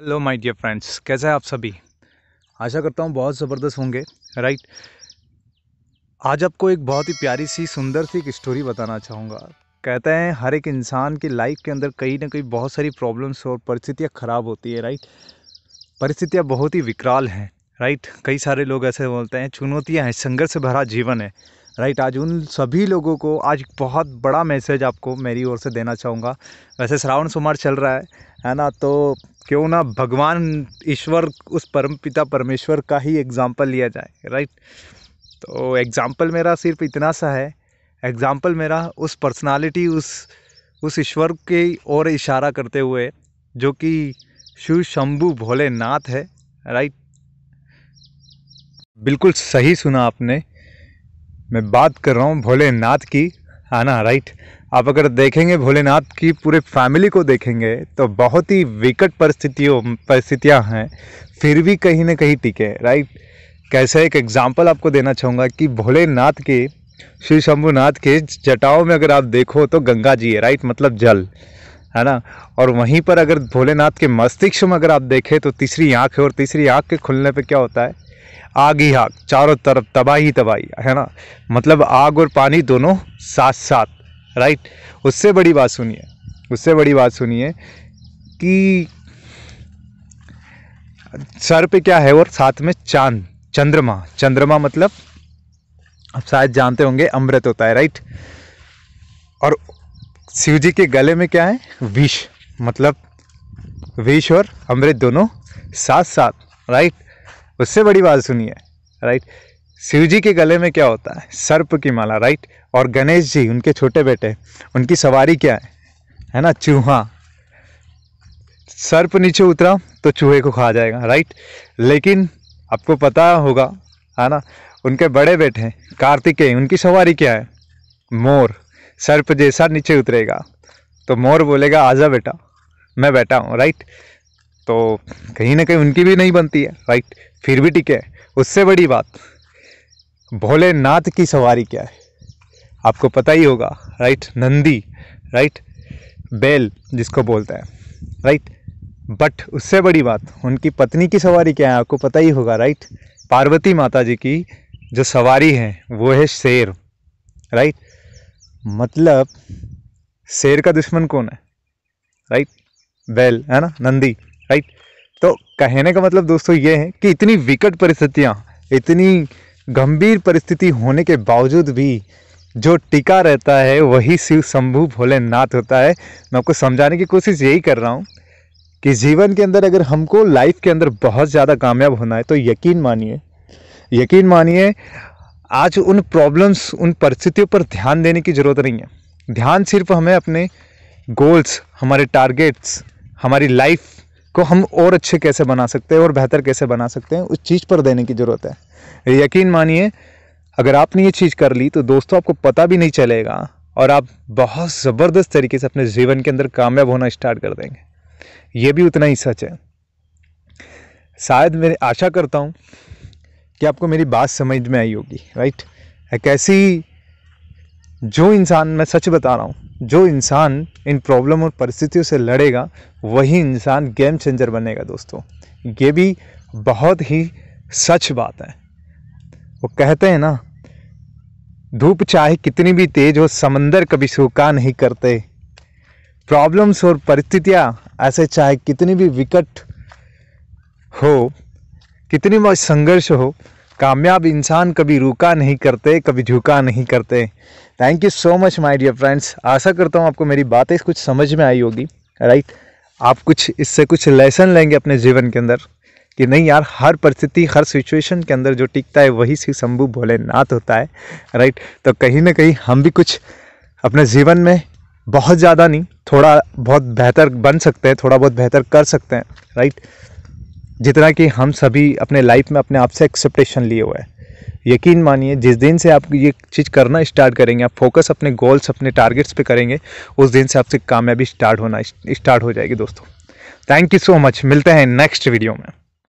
hello my dear friends कैसे हैं आप सभी आशा करता हूँ बहुत ज़बरदस्त होंगे राइट आज आपको एक बहुत ही प्यारी सी सुंदर सी एक स्टोरी बताना चाहूँगा कहते हैं हर एक इंसान की लाइफ के अंदर कहीं ना कहीं बहुत सारी प्रॉब्लम्स और परिस्थितियाँ ख़राब होती है राइट परिस्थितियाँ बहुत ही विकराल हैं राइट कई सारे लोग ऐसे बोलते हैं चुनौतियाँ हैं संघर्ष भरा जीवन है राइट आज उन सभी लोगों को आज बहुत बड़ा मैसेज आपको मेरी ओर से देना चाहूँगा वैसे श्रावण सोमवार चल रहा है है ना तो क्यों ना भगवान ईश्वर उस परम पिता परमेश्वर का ही एग्ज़ाम्पल लिया जाए राइट तो एग्ज़ाम्पल मेरा सिर्फ इतना सा है एग्ज़ाम्पल मेरा उस पर्सनालिटी उस उस ईश्वर के ओर इशारा करते हुए जो कि शिव शंभु भोलेनाथ है राइट बिल्कुल सही सुना आपने मैं बात कर रहा हूँ भोलेनाथ की है हाँ ना राइट आप अगर देखेंगे भोलेनाथ की पूरे फैमिली को देखेंगे तो बहुत ही विकट परिस्थितियों परिस्थितियाँ हैं फिर भी कहीं ना कहीं टिके राइट कैसे एक एग्ज़ाम्पल आपको देना चाहूँगा कि भोलेनाथ के श्री शंभुनाथ के जटाओं में अगर आप देखो तो गंगा जी है राइट मतलब जल है ना और वहीं पर अगर भोलेनाथ के मस्तिष्क में अगर आप देखें तो तीसरी आँख है और तीसरी आँख के खुलने पर क्या होता है आग ही आग चारों तरफ तबाही तबाही है ना मतलब आग और पानी दोनों साथ साथ राइट उससे बड़ी बात सुनिए उससे बड़ी बात सुनिए कि सर पे क्या है और साथ में चांद चंद्रमा चंद्रमा मतलब आप शायद जानते होंगे अमृत होता है राइट और शिव जी के गले में क्या है विष मतलब विष और अमृत दोनों साथ साथ राइट उससे बड़ी बात सुनिए राइट शिव जी के गले में क्या होता है सर्प की माला राइट और गणेश जी उनके छोटे बेटे उनकी सवारी क्या है है ना चूहा सर्प नीचे उतरा तो चूहे को खा जाएगा राइट लेकिन आपको पता होगा है ना उनके बड़े बेटे कार्तिकेय उनकी सवारी क्या है मोर सर्प जैसा नीचे उतरेगा तो मोर बोलेगा आजा बेटा मैं बैठा हूँ राइट तो कहीं ना कहीं उनकी भी नहीं बनती है राइट फिर भी टिके उससे बड़ी बात भोलेनाथ की सवारी क्या है आपको पता ही होगा राइट नंदी राइट बैल जिसको बोलता है राइट बट उससे बड़ी बात उनकी पत्नी की सवारी क्या है आपको पता ही होगा राइट पार्वती माता जी की जो सवारी है वो है शेर राइट मतलब शेर का दुश्मन कौन है राइट बैल है ना नंदी राइट तो कहने का मतलब दोस्तों ये है कि इतनी विकट परिस्थितियाँ इतनी गंभीर परिस्थिति होने के बावजूद भी जो टिका रहता है वही शिव शंभु भोलेनाथ होता है मैं आपको समझाने की कोशिश यही कर रहा हूँ कि जीवन के अंदर अगर हमको लाइफ के अंदर बहुत ज़्यादा कामयाब होना है तो यकीन मानिए यकीन मानिए आज उन प्रॉब्लम्स उन परिस्थितियों पर ध्यान देने की ज़रूरत नहीं है ध्यान सिर्फ हमें अपने गोल्स हमारे टारगेट्स हमारी लाइफ को हम और अच्छे कैसे बना सकते हैं और बेहतर कैसे बना सकते हैं उस चीज़ पर देने की ज़रूरत है यकीन मानिए अगर आपने ये चीज़ कर ली तो दोस्तों आपको पता भी नहीं चलेगा और आप बहुत ज़बरदस्त तरीके से अपने जीवन के अंदर कामयाब होना स्टार्ट कर देंगे ये भी उतना ही सच है शायद मैं आशा करता हूँ कि आपको मेरी बात समझ में आई होगी राइट एक ऐसी जो इंसान मैं सच बता रहा हूँ जो इंसान इन प्रॉब्लम और परिस्थितियों से लड़ेगा वही इंसान गेम चेंजर बनेगा दोस्तों ये भी बहुत ही सच बात है वो कहते हैं ना धूप चाहे कितनी भी तेज हो समंदर कभी सूखा नहीं करते प्रॉब्लम्स और परिस्थितियाँ ऐसे चाहे कितनी भी विकट हो कितनी बहुत संघर्ष हो कामयाब इंसान कभी रुका नहीं करते कभी झुका नहीं करते thank you so much my dear friends आशा करता हूँ आपको मेरी बातें कुछ समझ में आई होगी राइट आप कुछ इससे कुछ लेसन लेंगे अपने जीवन के अंदर कि नहीं यार हर परिस्थिति हर सिचुएशन के अंदर जो टिकता है वही श्री शंभु भोलेनाथ होता है राइट तो कहीं ना कहीं हम भी कुछ अपने जीवन में बहुत ज़्यादा नहीं थोड़ा बहुत बेहतर बन सकते हैं थोड़ा बहुत बेहतर कर सकते हैं राइट जितना कि हम सभी अपने लाइफ में अपने आप से एक्सेप्टेशन लिए हुए हैं यकीन मानिए जिस दिन से आप ये चीज़ करना स्टार्ट करेंगे आप फोकस अपने गोल्स अपने टारगेट्स पे करेंगे उस दिन से आपसे कामयाबी स्टार्ट होना स्टार्ट हो जाएगी दोस्तों थैंक यू सो मच मिलते हैं नेक्स्ट वीडियो में